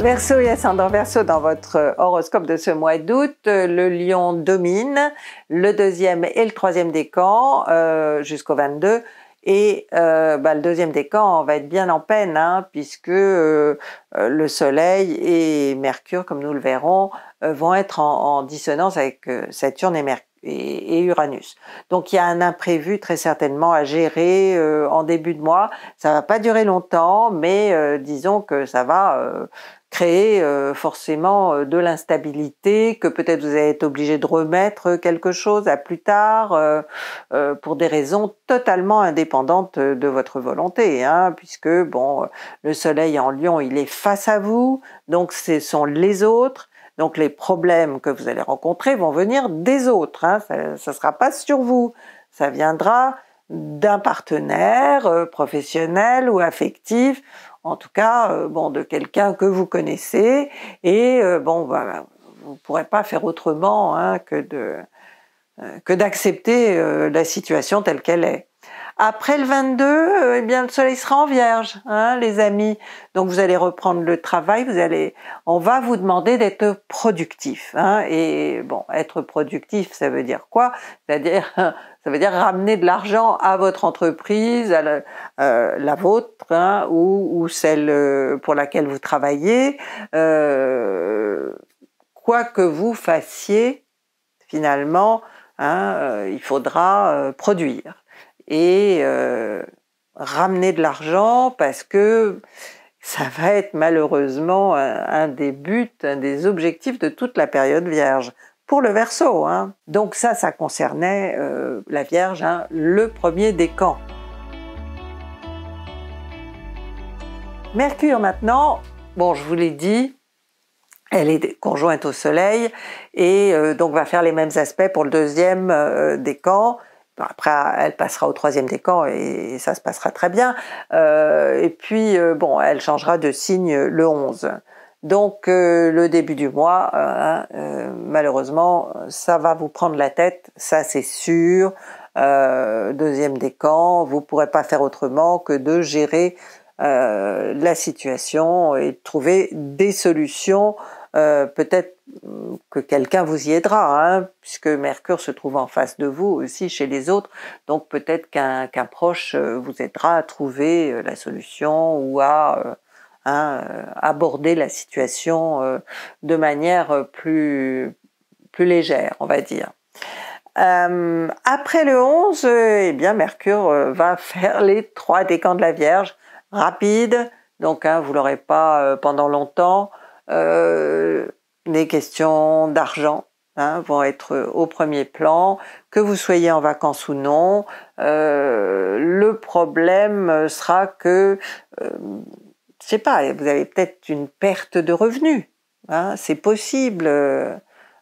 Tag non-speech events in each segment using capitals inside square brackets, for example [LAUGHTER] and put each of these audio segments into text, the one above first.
Verseau et ascendant Verseau dans votre euh, horoscope de ce mois d'août, euh, le lion domine le deuxième et le troisième décan euh, jusqu'au 22. Et euh, bah, le deuxième décan va être bien en peine, hein, puisque euh, le Soleil et Mercure, comme nous le verrons, vont être en, dissonance avec Saturne et, et, Uranus. Donc il y a un imprévu très certainement à gérer en début de mois. Ça va pas durer longtemps, mais disons que ça va créer euh, forcément euh, de l'instabilité, que peut-être vous allez être obligé de remettre euh, quelque chose à plus tard pour des raisons totalement indépendantes de votre volonté, hein, puisque bon, le soleil en lion, il est face à vous, donc ce sont les autres, donc les problèmes que vous allez rencontrer vont venir des autres, hein, ça ne sera pas sur vous, ça viendra d'un partenaire professionnel ou affectif en tout cas, euh, bon, de quelqu'un que vous connaissez, et euh, bon, vous ne pourrez pas faire autrement hein, que de euh, que d'accepter la situation telle qu'elle est. Après le 22, euh, eh bien le soleil sera en vierge, hein, les amis. Donc vous allez reprendre le travail, vous allez, on va vous demander d'être productif. Hein. et bon, être productif, ça veut dire quoi C'est-à-dire, [LAUGHS] ça veut dire ramener de l'argent à votre entreprise, à la, euh, vôtre hein, ou, celle euh, pour laquelle vous travaillez. quoi que vous fassiez, finalement, il faudra produire et euh, ramener de l'argent parce que ça va être malheureusement un, des buts, un des objectifs de toute la période vierge pour le verso. Hein. Donc ça, ça concernait euh, la Vierge, hein, le premier décan. Mercure maintenant, bon je vous l'ai dit, elle est conjointe au Soleil et euh, donc va faire les mêmes aspects pour le deuxième décan après, elle passera au troisième décan et, ça se passera très bien. Euh, et puis, euh, bon, elle changera de signe le 11. Donc, euh, le début du mois, malheureusement, ça va vous prendre la tête, ça c'est sûr. deuxième décan, vous ne pourrez pas faire autrement que de gérer la situation et de trouver des solutions euh, peut-être hum, que quelqu'un vous y aidera, hein, puisque Mercure se trouve en face de vous aussi chez les autres, donc peut-être qu'un proche euh, vous aidera à trouver euh, la solution ou à hein, aborder la situation de manière plus, plus légère, on va dire. après le 11, eh bien Mercure va [LAUGHS] faire les trois décans de la Vierge, rapide, donc hein, vous l'aurez pas pendant longtemps, euh, les questions d'argent hein, vont être au premier plan, que vous soyez en vacances ou non. Euh, le problème sera que, euh, je sais pas, vous avez peut-être une perte de revenus. Hein, c'est possible.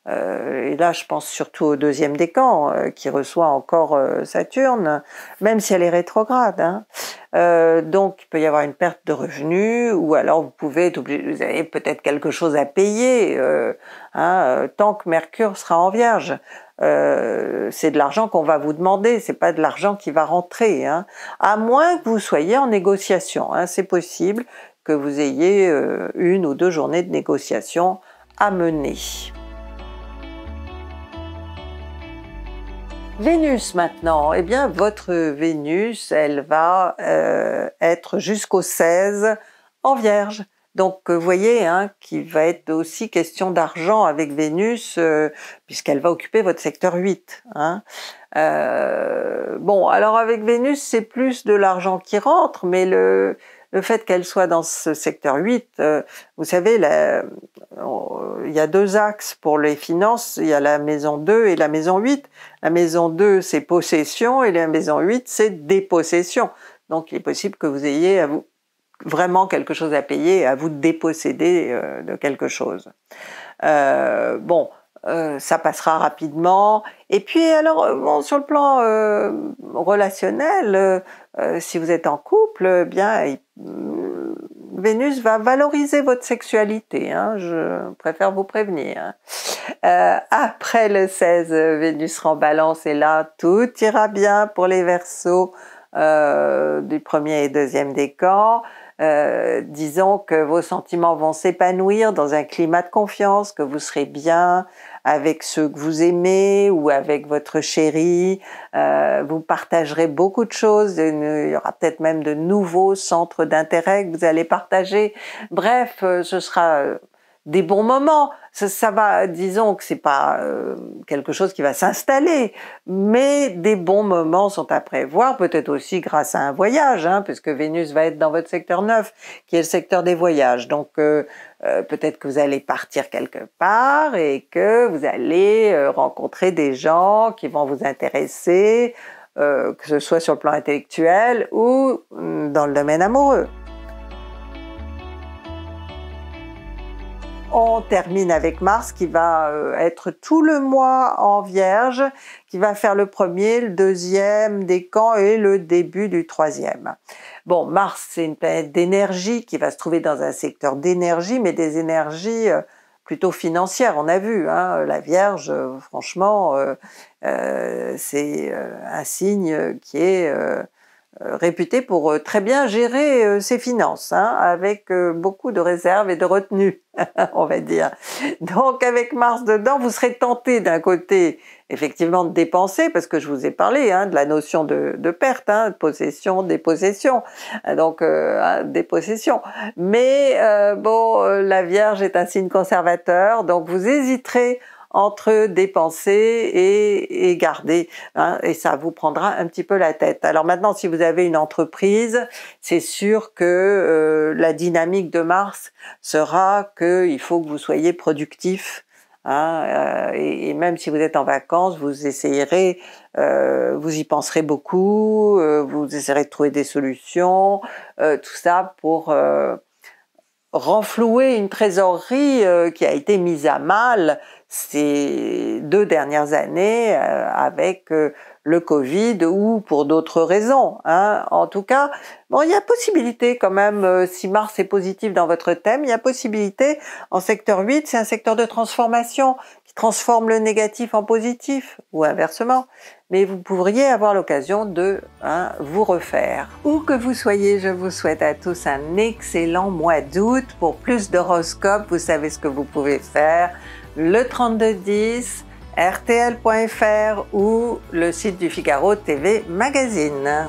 Euh, et là je pense surtout au deuxième décan euh, qui reçoit encore euh, Saturne, même si elle est rétrograde. Hein. donc il peut y avoir une perte de revenus ou alors vous pouvez vous avez peut-être quelque chose à payer hein, tant que Mercure sera en Vierge. c'est de l'argent qu'on va vous demander, c'est pas de l'argent qui va rentrer, hein, à moins que vous soyez en négociation. Hein, c'est possible que vous ayez une ou deux journées de négociation à mener. Vénus maintenant, eh bien votre Vénus, elle va euh, être jusqu'au 16 en Vierge. Donc euh, vous voyez hein, qu'il va être aussi question d'argent avec Vénus, euh, puisqu'elle va occuper votre secteur 8. Hein. bon, alors avec Vénus, c'est plus de l'argent qui rentre, mais le, le fait qu'elle soit dans ce secteur 8, euh, vous savez, il y a deux axes pour les finances, il y a la maison 2 et la maison 8. La maison 2, c'est possession et la maison 8, c'est dépossession. Donc il est possible que vous ayez vraiment quelque chose à payer, à vous déposséder euh, de quelque chose. Euh, bon, euh, ça passera rapidement. Et puis alors, euh, bon, sur le plan euh, relationnel, si vous êtes en couple, eh bien, Vénus va valoriser votre sexualité, hein. je préfère vous prévenir. Hein. après le 16, Vénus sera en balance et là, tout ira bien pour les versos euh, du premier et deuxième décan. Euh, disons que vos sentiments vont s'épanouir dans un climat de confiance, que vous serez bien avec ceux que vous aimez ou avec votre chéri, euh, vous partagerez beaucoup de choses, il y aura peut-être même de nouveaux centres d'intérêt que vous allez partager. Bref, ce sera des bons moments. Ça, va, disons que c'est pas euh, quelque chose qui va s'installer, mais des bons moments sont à prévoir, peut-être aussi grâce à un voyage, hein, puisque Vénus va être dans votre secteur 9, qui est le secteur des voyages. Donc euh, euh, peut-être que vous allez partir quelque part et que vous allez rencontrer des gens qui vont vous intéresser, que ce soit sur le plan intellectuel ou mm, dans le domaine amoureux. On termine avec Mars qui va euh, être tout le mois en Vierge, qui va faire le premier, le deuxième des camps et le début du troisième. Bon, Mars, c'est une planète d'énergie qui va se trouver dans un secteur d'énergie, mais des énergies euh, plutôt financières, on a vu. Hein. la Vierge, euh, franchement, c'est un signe qui est... Euh, réputé pour euh, très bien gérer euh, ses finances, hein, avec beaucoup de réserves et de retenue, [LAUGHS] on va dire. Donc avec Mars dedans, vous serez tenté d'un côté, effectivement, de dépenser, parce que je vous ai parlé hein, de la notion de, de perte, hein, de possession, dépossession, donc euh, dépossession. Mais bon, la Vierge est un signe conservateur, donc vous hésiterez entre dépenser et, garder. Hein, et ça vous prendra un petit peu la tête. Alors maintenant, si vous avez une entreprise, c'est sûr que euh, la dynamique de Mars sera qu'il faut que vous soyez productif. Hein, euh, et, même si vous êtes en vacances, vous essayerez, euh, vous y penserez beaucoup, vous essayerez de trouver des solutions, tout ça pour renflouer une trésorerie qui a été mise à mal ces deux dernières années euh, avec euh, le Covid ou pour d'autres raisons. Hein. En tout cas, bon, il y a possibilité quand même, euh, si Mars est positif dans votre thème, il y a possibilité en secteur 8, c'est un secteur de transformation qui transforme le négatif en positif ou inversement. Mais vous pourriez avoir l'occasion de hein, vous refaire. Où que vous soyez, je vous souhaite à tous un excellent mois d'août. Pour plus d'horoscopes, vous savez ce que vous pouvez faire le 3210, rtl.fr ou le site du Figaro TV Magazine.